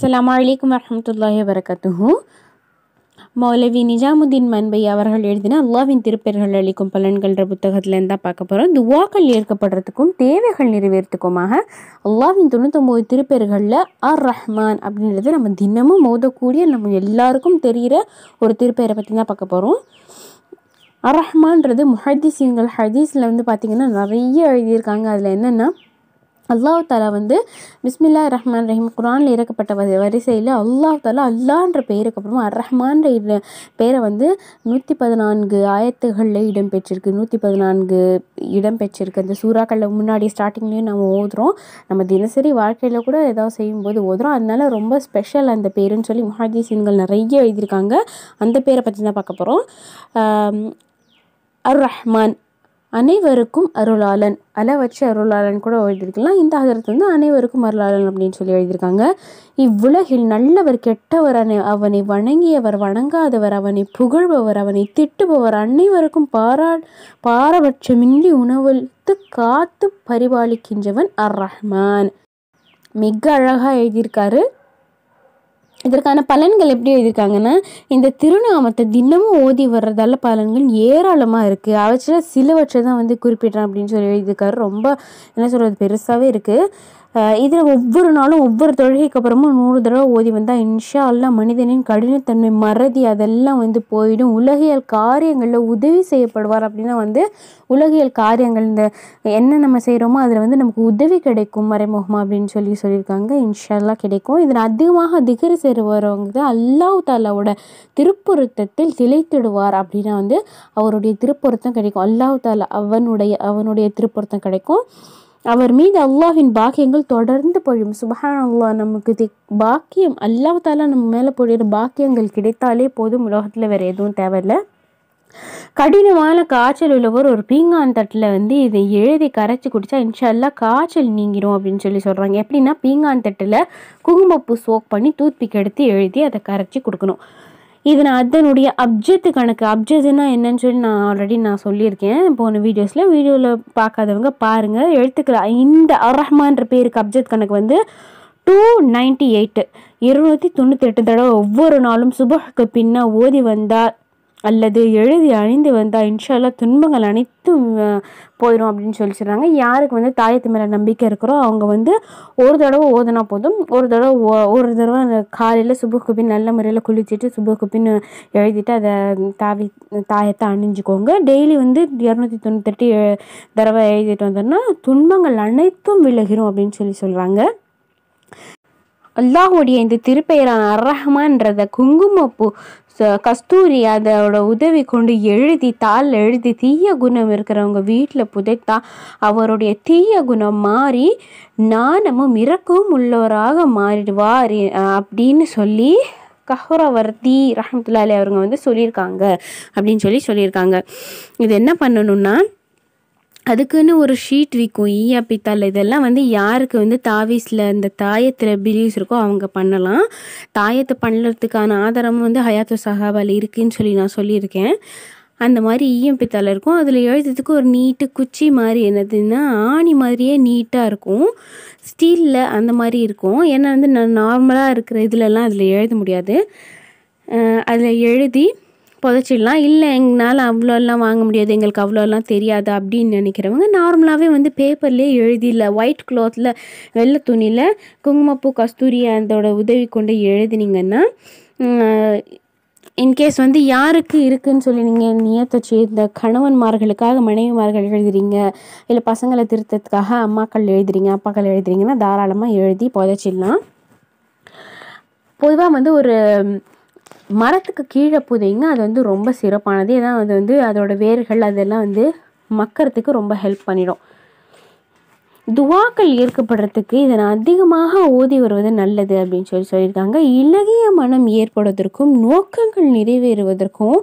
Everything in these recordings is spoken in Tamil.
அஸ்லாம் வரமத்துல்லாஹி வரகத்துஹூ மௌலவி நிஜாமுதீன் மன்பை அவர்கள் எழுதின அல்லாவின் திருப்பெயர்கள் அளிக்கும் பலன்கள்ன்ற புத்தகத்துலேருந்து தான் பார்க்க போகிறோம் துவாக்கள் ஏற்கப்படுறதுக்கும் தேவைகள் நிறைவேறத்துக்குமாக அல்லாவின் தொண்ணூத்தொம்போது திருப்பெயர்களில் அர் ரஹ்மான் அப்படின்றது நம்ம தினமும் மோதக்கூடிய நம்ம எல்லாருக்கும் தெரிகிற ஒரு திருப்பெயரை பற்றி தான் பார்க்க போகிறோம் அர் ரஹ்மான்றது முஹதிசீன்கள் ஹதீஸில் வந்து பார்த்திங்கன்னா நிறைய எழுதியிருக்காங்க அதில் என்னென்னா அல்லாஹ் தாலா வந்து பிஸ்மில்லா ரஹ்மான் ரஹீம் குரானில் இறக்கப்பட்ட வரிசையில் அல்லாஹ் தாலா அல்லான்ற பேருக்கு அப்புறமா அர் ரஹ்மான்ற பேரை வந்து நூற்றி பதினான்கு ஆயத்துகளில் இடம்பெற்றிருக்கு நூற்றி பதினான்கு இடம்பெற்றிருக்கு அந்த சூறாக்களில் முன்னாடி ஸ்டார்டிங்லேயும் நம்ம ஓதுறோம் நம்ம தினசரி வாழ்க்கையில் கூட ஏதாவது செய்யும்போது ஓதுறோம் அதனால ரொம்ப ஸ்பெஷல் அந்த பேருன்னு சொல்லி மஹாதீசீன்கள் நிறைய எழுதியிருக்காங்க அந்த பேரை பற்றி தான் பார்க்க போகிறோம் அர் ரஹ்மான் அனைவருக்கும் அருளாளன் வச்சு அருளாளன் கூட எழுதியிருக்கலாம் இந்த ஆதாரத்தை வந்து அனைவருக்கும் அருளாளன் அப்படின்னு சொல்லி எழுதியிருக்காங்க இவ்வுலகில் நல்லவர் கெட்டவர் அவனை வணங்கியவர் வணங்காதவர் அவனை புகழ்பவர் அவனை திட்டுபவர் அனைவருக்கும் பாரா பாரபட்சமின்றி உணவளித்து காத்து பரிபாலிக்கின்றவன் அர் ரஹ்மான் மிக அழகாக எழுதியிருக்காரு இதற்கான பலன்கள் எப்படி எழுதியிருக்காங்கன்னா இந்த திருநாமத்தை தினமும் ஓதி வர்றதால பலன்கள் ஏராளமாக இருக்குது அவற்றில் சிலவற்றை தான் வந்து குறிப்பிட்றேன் அப்படின்னு சொல்லி எழுதியிருக்காரு ரொம்ப என்ன சொல்கிறது பெருசாகவே இருக்குது இதில் ஒவ்வொரு நாளும் ஒவ்வொரு தொழுகைக்கு அப்புறமும் நூறு தடவை ஓதி வந்தால் இன்ஷா அல்லா மனிதனின் கடினத்தன்மை மறதி அதெல்லாம் வந்து போயிடும் உலகியல் காரியங்களில் உதவி செய்யப்படுவார் அப்படின்னா வந்து உலகியல் காரியங்கள் இந்த என்ன நம்ம செய்கிறோமோ அதில் வந்து நமக்கு உதவி கிடைக்கும் மறைமுகமாக அப்படின்னு சொல்லி சொல்லியிருக்காங்க இன்ஷால்லா கிடைக்கும் இதில் அதிகமாக திகரி செய்கிறவங்க தான் அல்லாஹ் தாலாவோட திருப்பொருத்தத்தில் திளைத்திடுவார் அப்படின்னா வந்து அவருடைய திருப்பொருத்தம் கிடைக்கும் அல்லாஹ் தாலா அவனுடைய அவனுடைய திருப்பொருத்தம் கிடைக்கும் அவர் மீது அல்லாஹின் பாக்கியங்கள் தொடர்ந்து பொழியும் சுபஹான் அல்லாஹ் நமக்கு தி பாக்கியம் அல்லாஹால நம்ம மேலே பொழியிற பாக்கியங்கள் கிடைத்தாலே போதும் உலகத்தில் வேறு எதுவும் தேவையில்லை கடினமான காய்ச்சல் உள்ளவர் ஒரு பீங்கான் தட்டில் வந்து இதை எழுதி கரைச்சி குடித்தா இன்ஷால்லா காய்ச்சல் நீங்கிடும் அப்படின்னு சொல்லி சொல்கிறாங்க எப்படின்னா பீங்கான் தட்டில் குங்குமப்பூ சோக் பண்ணி தூத்பிக் எடுத்து எழுதி அதை கரைச்சி கொடுக்கணும் இது நான் அதனுடைய அப்ஜெத்து கணக்கு அப்ஜெத்துனா என்னன்னு சொல்லி நான் ஆல்ரெடி நான் சொல்லியிருக்கேன் போன வீடியோஸில் வீடியோவில் பார்க்காதவங்க பாருங்கள் எழுத்துக்கள் இந்த அர்ரஹ்மான்ற பேருக்கு அப்ஜெத் கணக்கு வந்து டூ நைன்ட்டி எயிட்டு இருநூற்றி தொண்ணூற்றி எட்டு தடவை ஒவ்வொரு நாளும் சுபஹுக்கு பின்னால் ஓதி வந்தால் அல்லது எழுதி அழிந்து வந்தால் இன்ஷால்லா துன்பங்கள் அனைத்தும் போயிடும் அப்படின்னு சொல்லி சொல்கிறாங்க யாருக்கு வந்து தாயத்து மேலே நம்பிக்கை இருக்கிறோ அவங்க வந்து ஒரு தடவை ஓதுனா போதும் ஒரு தடவை ஒரு தடவை காலையில் சுபுக்கு பின் நல்ல முறையில் குளிச்சுட்டு சுபுக்கு பின் எழுதிட்டு அதை தாவி தாயத்தை அணிஞ்சுக்கோங்க டெய்லி வந்து இரநூத்தி தொண்ணூத்தெட்டு தடவை எழுதிட்டு வந்தோம்னா துன்பங்கள் அனைத்தும் விலகிடும் அப்படின்னு சொல்லி சொல்கிறாங்க அல்லாஹுடைய இந்த திருப்பெயரான அர்ரஹ்மான்றத குங்குமப்பூ கஸ்தூரி அதோட உதவி கொண்டு எழுதி தாளில் எழுதி தீய குணம் இருக்கிறவங்க வீட்டில் புதைத்தா அவருடைய தீய குணம் மாறி நாணமும் இறக்கவும் உள்ளவராக மாறிடுவார் அப்படின்னு சொல்லி கஹ்ரவர்த்தி ரஹமத்துல்லாலே அவங்க வந்து சொல்லியிருக்காங்க அப்படின்னு சொல்லி சொல்லியிருக்காங்க இது என்ன பண்ணணும்னா அதுக்குன்னு ஒரு ஷீட் விற்கும் ஈயாப்பித்தாள் இதெல்லாம் வந்து யாருக்கு வந்து தாவீஸில் இந்த தாயத்தில் பிலீவ்ஸ் இருக்கோ அவங்க பண்ணலாம் தாயத்தை பண்ணுறதுக்கான ஆதாரமும் வந்து ஹயாத்து சஹாபால் இருக்குதுன்னு சொல்லி நான் சொல்லியிருக்கேன் அந்த மாதிரி ஈயம் பித்தாள் இருக்கும் அதில் எழுதுறதுக்கு ஒரு நீட்டு குச்சி மாதிரி என்னதுன்னா ஆணி மாதிரியே நீட்டாக இருக்கும் ஸ்டீலில் அந்த மாதிரி இருக்கும் ஏன்னா வந்து நான் நார்மலாக இருக்கிற இதுலலாம் அதில் எழுத முடியாது அதில் எழுதி புதைச்சிடலாம் இல்லை எங்களால் அவ்வளோலாம் வாங்க முடியாது எங்களுக்கு அவ்வளோலாம் தெரியாது அப்படின்னு நினைக்கிறவங்க நார்மலாகவே வந்து பேப்பர்லேயே எழுதியில் ஒயிட் க்ளாத்தில் வெள்ளை துணியில் குங்குமப்பூ கஸ்தூரி அதோட உதவி கொண்டு எழுதினீங்கன்னா இன்கேஸ் வந்து யாருக்கு இருக்குன்னு சொல்லி நீங்கள் நியத்தை இந்த கணவன்மார்களுக்காக மனைவிமார்கள் எழுதுறீங்க இல்லை பசங்களை திருத்தத்துக்காக அம்மாக்கள் எழுதுறீங்க அப்பாக்கள் எழுதுறீங்கன்னா தாராளமாக எழுதி புதைச்சிடலாம் பொதுவாக வந்து ஒரு மரத்துக்கு கீழே புதைங்க அது வந்து ரொம்ப சிறப்பானது ஏன்னா அது வந்து அதோட வேர்கள் அதெல்லாம் வந்து மக்கிறதுக்கு ரொம்ப ஹெல்ப் பண்ணிடும் துவாக்கள் ஏற்கப்படுறதுக்கு இதனை அதிகமாக ஓதி வருவது நல்லது அப்படின்னு சொல்லி சொல்லியிருக்காங்க இலகிய மனம் ஏற்படுவதற்கும் நோக்கங்கள் நிறைவேறுவதற்கும்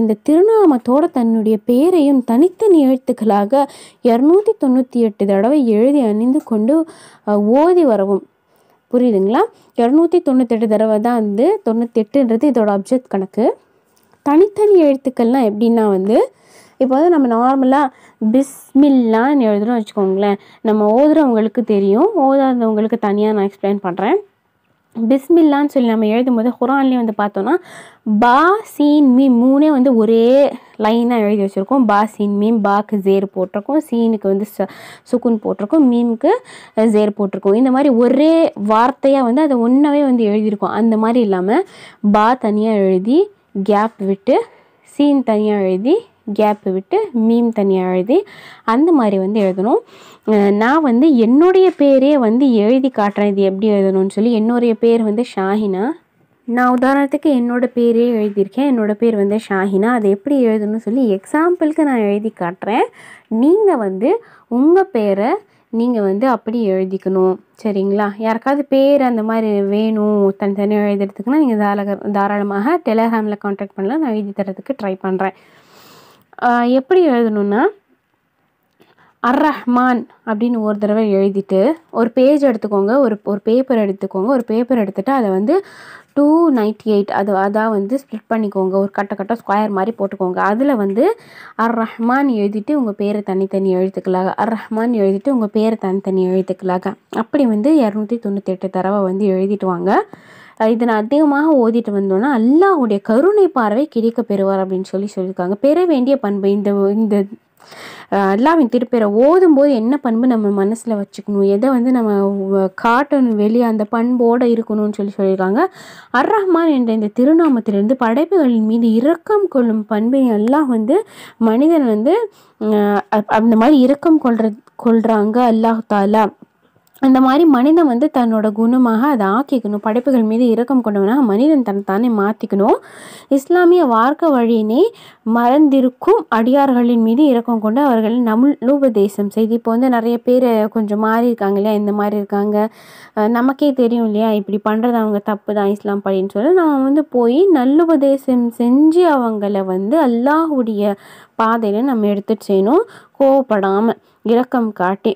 இந்த திருநாமத்தோட தன்னுடைய பெயரையும் தனித்தனி எழுத்துக்களாக இரநூத்தி தொண்ணூற்றி எட்டு தடவை எழுதி அணிந்து கொண்டு ஓதி வரவும் புரியுதுங்களா இரநூத்தி தொண்ணூத்தெட்டு தடவை தான் வந்து தொண்ணூத்தெட்டுன்றது இதோட அப்செக்ட் கணக்கு தனித்தனி எழுத்துக்கள்லாம் எப்படின்னா வந்து இப்போ வந்து நம்ம நார்மலாக பிஸ்மில்லான்னு எழுதுகிறோம் வச்சுக்கோங்களேன் நம்ம ஓதுறவங்களுக்கு தெரியும் ஓதாதவங்களுக்கு தனியாக நான் எக்ஸ்பிளைன் பண்ணுறேன் பிஸ்மில்லான்னு சொல்லி நம்ம எழுதும்போது குரான்லேயே வந்து பார்த்தோன்னா பா சீன் மீ மூணே வந்து ஒரே லைனாக எழுதி வச்சுருக்கோம் பா சீன் மீம் பாக்கு ஜேர் போட்டிருக்கோம் சீனுக்கு வந்து சுக்குன் போட்டிருக்கோம் மீமுக்கு ஜேர் போட்டிருக்கோம் இந்த மாதிரி ஒரே வார்த்தையாக வந்து அதை ஒன்றாவே வந்து எழுதியிருக்கோம் அந்த மாதிரி இல்லாமல் பா தனியாக எழுதி கேப் விட்டு சீன் தனியாக எழுதி கேப்பு விட்டு மீம் தனியாக எழுதி அந்த மாதிரி வந்து எழுதணும் நான் வந்து என்னுடைய பேரே வந்து எழுதி காட்டுறேன் இது எப்படி எழுதணும்னு சொல்லி என்னுடைய பேர் வந்து ஷாஹினா நான் உதாரணத்துக்கு என்னோடய பேரே எழுதியிருக்கேன் என்னோடய பேர் வந்து ஷாஹினா அதை எப்படி எழுதணும்னு சொல்லி எக்ஸாம்பிளுக்கு நான் எழுதி காட்டுறேன் நீங்கள் வந்து உங்கள் பேரை நீங்கள் வந்து அப்படி எழுதிக்கணும் சரிங்களா யாருக்காவது பேர் அந்த மாதிரி வேணும் தனித்தனியாக எழுதுறதுக்குன்னா நீங்கள் தாராள தாராளமாக டெலகிராமில் கான்டாக்ட் பண்ணலாம் நான் எழுதி தரத்துக்கு ட்ரை பண்ணுறேன் எப்படி எழுதணுன்னா அர் ரஹ்மான் அப்படின்னு ஒரு தடவை எழுதிட்டு ஒரு பேஜ் எடுத்துக்கோங்க ஒரு ஒரு பேப்பர் எடுத்துக்கோங்க ஒரு பேப்பர் எடுத்துகிட்டு அதை வந்து டூ நைன்ட்டி எயிட் அது அதான் வந்து ஸ்ப்ளிட் பண்ணிக்கோங்க ஒரு கட்ட கட்ட ஸ்கொயர் மாதிரி போட்டுக்கோங்க அதில் வந்து அர் ரஹ்மான் எழுதிட்டு உங்கள் பேரை தனித்தனி எழுத்துக்கலாக அர் ரஹ்மான் எழுதிட்டு உங்கள் பேரை தனித்தனி எழுத்துக்கலாக அப்படி வந்து இரநூத்தி தொண்ணூற்றி எட்டு தடவை வந்து எழுதிட்டு வாங்க இதை நான் அதிகமாக ஓதிட்டு வந்தோன்னா அல்லாஹுடைய கருணை பார்வை கிடைக்க பெறுவார் அப்படின்னு சொல்லி சொல்லியிருக்காங்க பெற வேண்டிய பண்பு இந்த இந்த அல்லாவின் திருப்பேரை போது என்ன பண்பு நம்ம மனசில் வச்சுக்கணும் எதை வந்து நம்ம காட்டணும் வெளியே அந்த பண்போடு இருக்கணும்னு சொல்லி சொல்லியிருக்காங்க அர் ரஹ்மான் என்ற இந்த திருநாமத்திலிருந்து படைப்புகளின் மீது இரக்கம் கொள்ளும் பண்பை எல்லாம் வந்து மனிதன் வந்து அந்த மாதிரி இரக்கம் கொள்ற கொள்கிறாங்க அல்லாஹ் தாலா இந்த மாதிரி மனிதன் வந்து தன்னோட குணமாக அதை ஆக்கிக்கணும் படைப்புகள் மீது இரக்கம் கொண்டவனாக மனிதன் தானே மாற்றிக்கணும் இஸ்லாமிய வார்க்க வழியினை மறந்திருக்கும் அடியார்களின் மீது இறக்கம் கொண்டு அவர்கள் உபதேசம் செய்து இப்போ வந்து நிறைய பேர் கொஞ்சம் மாறி இருக்காங்க இல்லையா இந்த மாதிரி இருக்காங்க நமக்கே தெரியும் இல்லையா இப்படி பண்ணுறது அவங்க தப்பு தான் இஸ்லாம் படின்னு சொல்லி நம்ம வந்து போய் நல்லுபதேசம் செஞ்சு அவங்கள வந்து அல்லாஹுடைய பாதையில் நம்ம எடுத்துட்டு செய்யணும் கோவப்படாமல் இரக்கம் காட்டி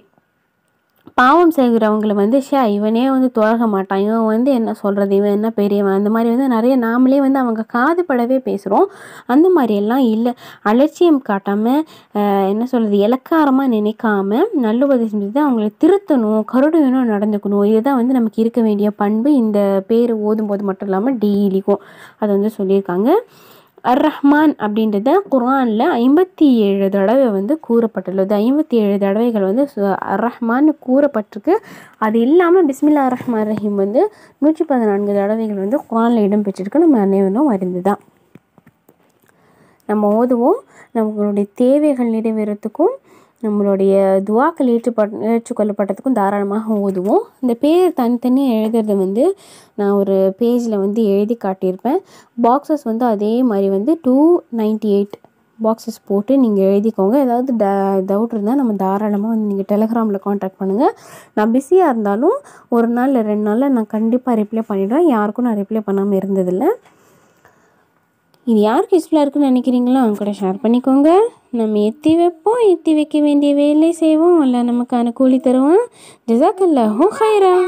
பாவம் செய்கிறவங்களை வந்து ஷே இவனே வந்து துறக மாட்டான் இவன் வந்து என்ன சொல்கிறது இவன் என்ன பெரியவன் அந்த மாதிரி வந்து நிறைய நாமளே வந்து அவங்க காது படவே பேசுகிறோம் அந்த மாதிரியெல்லாம் இல்லை அலட்சியம் காட்டாமல் என்ன சொல்கிறது இலக்காரமாக நினைக்காம நல்லுபதேசம் செஞ்சு அவங்கள திருத்தணும் கருடையணும் நடந்துக்கணும் இதுதான் வந்து நமக்கு இருக்க வேண்டிய பண்பு இந்த பேர் ஓதும் போது மட்டும் இல்லாமல் டெய்லிக்கும் அதை வந்து சொல்லியிருக்காங்க அர் ரஹ்மான் அப்படின்றத குரானில் ஐம்பத்தி ஏழு தடவை வந்து கூறப்பட்டுள்ளது ஐம்பத்தி ஏழு தடவைகள் வந்து அர் ரஹ்மான்னு கூறப்பட்டிருக்கு அது இல்லாமல் பிஸ்மில்லா ரஹ்மான் ரஹீம் வந்து நூற்றி பதினான்கு தடவைகள் வந்து குரானில் இடம்பெற்றிருக்கு நம்ம அனைவரும் அறிந்து தான் நம்ம ஓதுவோம் நம்மளுடைய தேவைகள் நிறைவேறத்துக்கும் நம்மளுடைய துவாக்கள் ஏற்றுப்பட் ஏற்றுக்கொள்ளப்பட்டதுக்கும் தாராளமாக ஓதுவோம் இந்த பேர் தனித்தனியாக எழுதுறது வந்து நான் ஒரு பேஜில் வந்து எழுதி காட்டியிருப்பேன் பாக்ஸஸ் வந்து அதே மாதிரி வந்து டூ நைன்ட்டி எயிட் பாக்ஸஸ் போட்டு நீங்கள் எழுதிக்கோங்க ஏதாவது ட டவுட் இருந்தால் நம்ம தாராளமாக வந்து நீங்கள் டெலகிராமில் காண்டாக்ட் பண்ணுங்கள் நான் பிஸியாக இருந்தாலும் ஒரு நாள் ரெண்டு நாளில் நான் கண்டிப்பாக ரிப்ளை பண்ணிவிடுவேன் யாருக்கும் நான் ரிப்ளை பண்ணாமல் இருந்ததில்லை இது யாருக்கு யூஸ்ஃபுல்லாக இருக்குன்னு நினைக்கிறீங்களோ அவங்க கூட ஷேர் பண்ணிக்கோங்க நம்ம எத்தி வைப்போம் எத்தி வைக்க வேண்டிய வேலை செய்வோம் இல்லை நமக்கான கூலி தருவோம் ஜிசாக்கல்லா ஹோ ஹைரா